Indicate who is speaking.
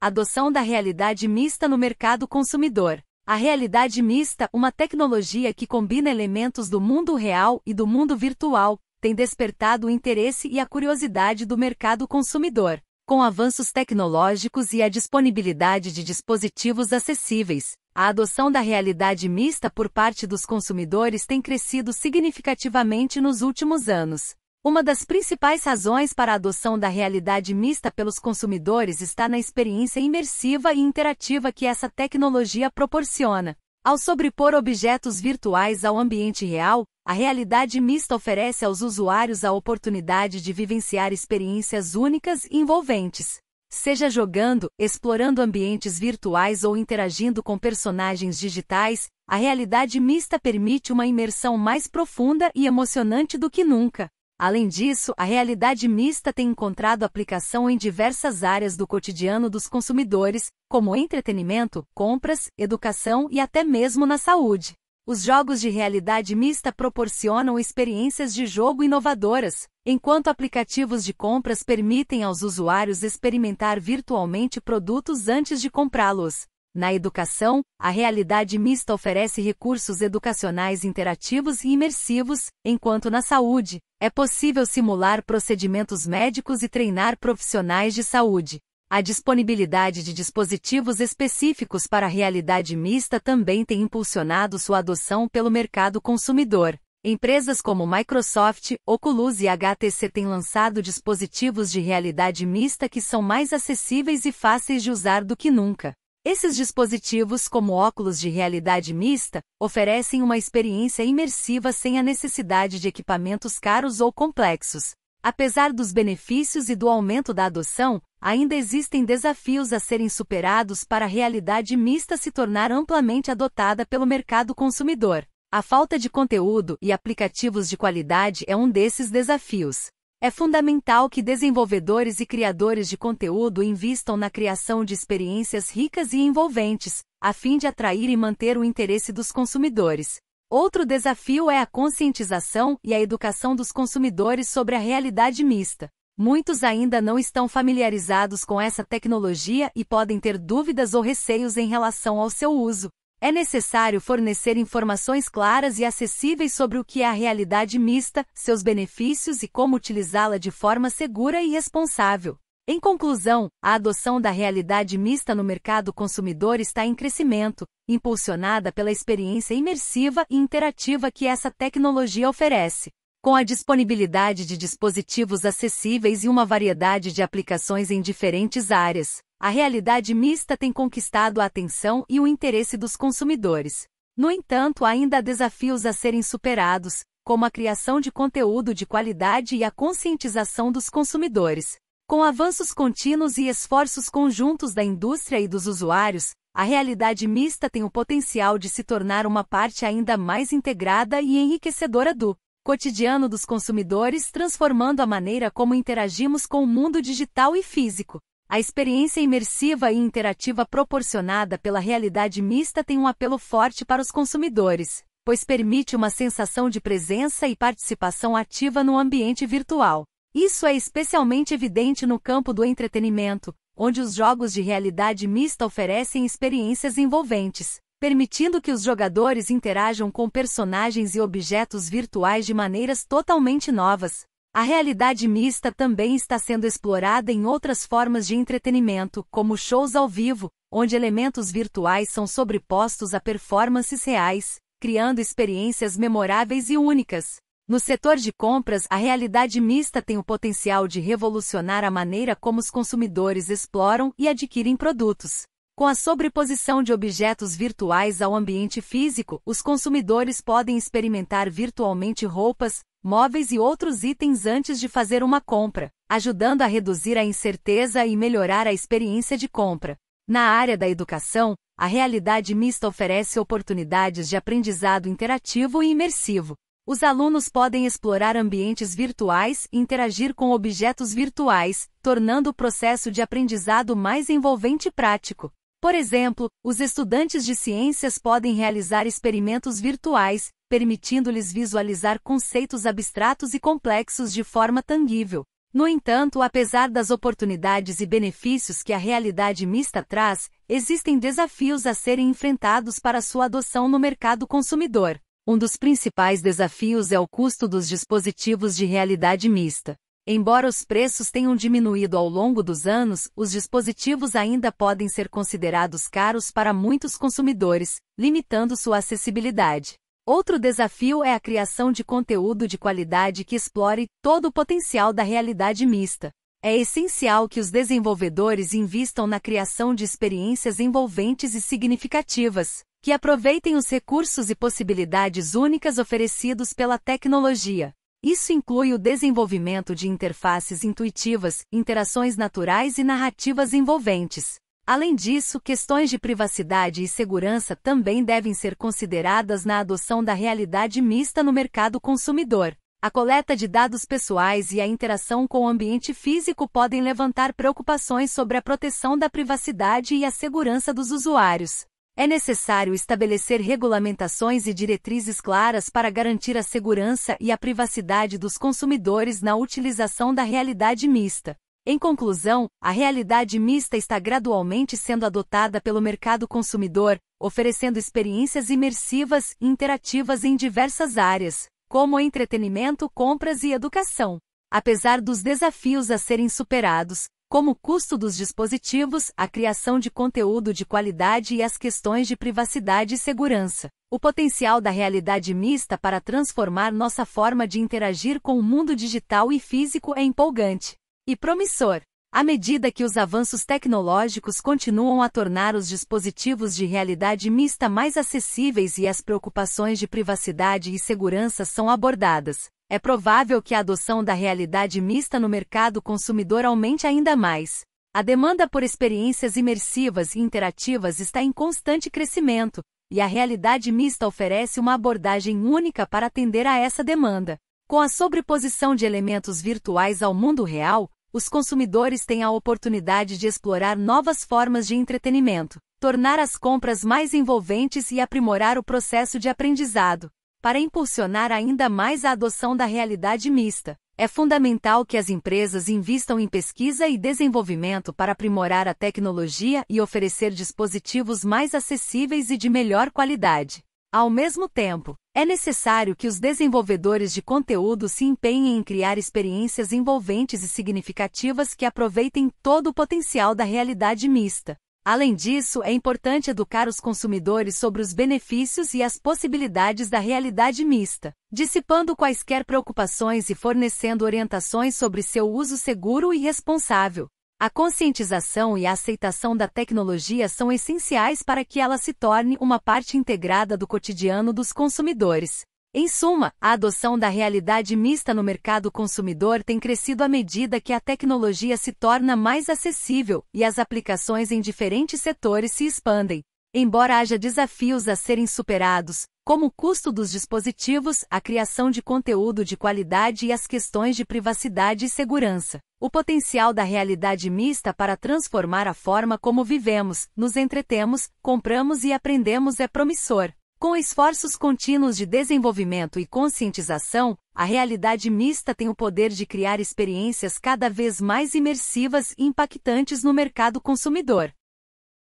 Speaker 1: Adoção da realidade mista no mercado consumidor. A realidade mista, uma tecnologia que combina elementos do mundo real e do mundo virtual, tem despertado o interesse e a curiosidade do mercado consumidor. Com avanços tecnológicos e a disponibilidade de dispositivos acessíveis, a adoção da realidade mista por parte dos consumidores tem crescido significativamente nos últimos anos. Uma das principais razões para a adoção da realidade mista pelos consumidores está na experiência imersiva e interativa que essa tecnologia proporciona. Ao sobrepor objetos virtuais ao ambiente real, a realidade mista oferece aos usuários a oportunidade de vivenciar experiências únicas e envolventes. Seja jogando, explorando ambientes virtuais ou interagindo com personagens digitais, a realidade mista permite uma imersão mais profunda e emocionante do que nunca. Além disso, a realidade mista tem encontrado aplicação em diversas áreas do cotidiano dos consumidores, como entretenimento, compras, educação e até mesmo na saúde. Os jogos de realidade mista proporcionam experiências de jogo inovadoras, enquanto aplicativos de compras permitem aos usuários experimentar virtualmente produtos antes de comprá-los. Na educação, a realidade mista oferece recursos educacionais interativos e imersivos, enquanto na saúde, é possível simular procedimentos médicos e treinar profissionais de saúde. A disponibilidade de dispositivos específicos para a realidade mista também tem impulsionado sua adoção pelo mercado consumidor. Empresas como Microsoft, Oculus e HTC têm lançado dispositivos de realidade mista que são mais acessíveis e fáceis de usar do que nunca. Esses dispositivos, como óculos de realidade mista, oferecem uma experiência imersiva sem a necessidade de equipamentos caros ou complexos. Apesar dos benefícios e do aumento da adoção, ainda existem desafios a serem superados para a realidade mista se tornar amplamente adotada pelo mercado consumidor. A falta de conteúdo e aplicativos de qualidade é um desses desafios. É fundamental que desenvolvedores e criadores de conteúdo invistam na criação de experiências ricas e envolventes, a fim de atrair e manter o interesse dos consumidores. Outro desafio é a conscientização e a educação dos consumidores sobre a realidade mista. Muitos ainda não estão familiarizados com essa tecnologia e podem ter dúvidas ou receios em relação ao seu uso. É necessário fornecer informações claras e acessíveis sobre o que é a realidade mista, seus benefícios e como utilizá-la de forma segura e responsável. Em conclusão, a adoção da realidade mista no mercado consumidor está em crescimento, impulsionada pela experiência imersiva e interativa que essa tecnologia oferece. Com a disponibilidade de dispositivos acessíveis e uma variedade de aplicações em diferentes áreas, a realidade mista tem conquistado a atenção e o interesse dos consumidores. No entanto, ainda há desafios a serem superados, como a criação de conteúdo de qualidade e a conscientização dos consumidores. Com avanços contínuos e esforços conjuntos da indústria e dos usuários, a realidade mista tem o potencial de se tornar uma parte ainda mais integrada e enriquecedora do cotidiano dos consumidores, transformando a maneira como interagimos com o mundo digital e físico. A experiência imersiva e interativa proporcionada pela realidade mista tem um apelo forte para os consumidores, pois permite uma sensação de presença e participação ativa no ambiente virtual. Isso é especialmente evidente no campo do entretenimento, onde os jogos de realidade mista oferecem experiências envolventes, permitindo que os jogadores interajam com personagens e objetos virtuais de maneiras totalmente novas, a realidade mista também está sendo explorada em outras formas de entretenimento, como shows ao vivo, onde elementos virtuais são sobrepostos a performances reais, criando experiências memoráveis e únicas. No setor de compras, a realidade mista tem o potencial de revolucionar a maneira como os consumidores exploram e adquirem produtos. Com a sobreposição de objetos virtuais ao ambiente físico, os consumidores podem experimentar virtualmente roupas, móveis e outros itens antes de fazer uma compra, ajudando a reduzir a incerteza e melhorar a experiência de compra. Na área da educação, a realidade mista oferece oportunidades de aprendizado interativo e imersivo. Os alunos podem explorar ambientes virtuais e interagir com objetos virtuais, tornando o processo de aprendizado mais envolvente e prático. Por exemplo, os estudantes de ciências podem realizar experimentos virtuais, permitindo-lhes visualizar conceitos abstratos e complexos de forma tangível. No entanto, apesar das oportunidades e benefícios que a realidade mista traz, existem desafios a serem enfrentados para sua adoção no mercado consumidor. Um dos principais desafios é o custo dos dispositivos de realidade mista. Embora os preços tenham diminuído ao longo dos anos, os dispositivos ainda podem ser considerados caros para muitos consumidores, limitando sua acessibilidade. Outro desafio é a criação de conteúdo de qualidade que explore todo o potencial da realidade mista. É essencial que os desenvolvedores invistam na criação de experiências envolventes e significativas, que aproveitem os recursos e possibilidades únicas oferecidos pela tecnologia. Isso inclui o desenvolvimento de interfaces intuitivas, interações naturais e narrativas envolventes. Além disso, questões de privacidade e segurança também devem ser consideradas na adoção da realidade mista no mercado consumidor. A coleta de dados pessoais e a interação com o ambiente físico podem levantar preocupações sobre a proteção da privacidade e a segurança dos usuários. É necessário estabelecer regulamentações e diretrizes claras para garantir a segurança e a privacidade dos consumidores na utilização da realidade mista. Em conclusão, a realidade mista está gradualmente sendo adotada pelo mercado consumidor, oferecendo experiências imersivas e interativas em diversas áreas, como entretenimento, compras e educação. Apesar dos desafios a serem superados, como o custo dos dispositivos, a criação de conteúdo de qualidade e as questões de privacidade e segurança, o potencial da realidade mista para transformar nossa forma de interagir com o mundo digital e físico é empolgante e promissor. À medida que os avanços tecnológicos continuam a tornar os dispositivos de realidade mista mais acessíveis e as preocupações de privacidade e segurança são abordadas, é provável que a adoção da realidade mista no mercado consumidor aumente ainda mais. A demanda por experiências imersivas e interativas está em constante crescimento, e a realidade mista oferece uma abordagem única para atender a essa demanda. Com a sobreposição de elementos virtuais ao mundo real, os consumidores têm a oportunidade de explorar novas formas de entretenimento, tornar as compras mais envolventes e aprimorar o processo de aprendizado. Para impulsionar ainda mais a adoção da realidade mista, é fundamental que as empresas invistam em pesquisa e desenvolvimento para aprimorar a tecnologia e oferecer dispositivos mais acessíveis e de melhor qualidade. Ao mesmo tempo, é necessário que os desenvolvedores de conteúdo se empenhem em criar experiências envolventes e significativas que aproveitem todo o potencial da realidade mista. Além disso, é importante educar os consumidores sobre os benefícios e as possibilidades da realidade mista, dissipando quaisquer preocupações e fornecendo orientações sobre seu uso seguro e responsável. A conscientização e a aceitação da tecnologia são essenciais para que ela se torne uma parte integrada do cotidiano dos consumidores. Em suma, a adoção da realidade mista no mercado consumidor tem crescido à medida que a tecnologia se torna mais acessível e as aplicações em diferentes setores se expandem. Embora haja desafios a serem superados, como o custo dos dispositivos, a criação de conteúdo de qualidade e as questões de privacidade e segurança, o potencial da realidade mista para transformar a forma como vivemos, nos entretemos, compramos e aprendemos é promissor. Com esforços contínuos de desenvolvimento e conscientização, a realidade mista tem o poder de criar experiências cada vez mais imersivas e impactantes no mercado consumidor.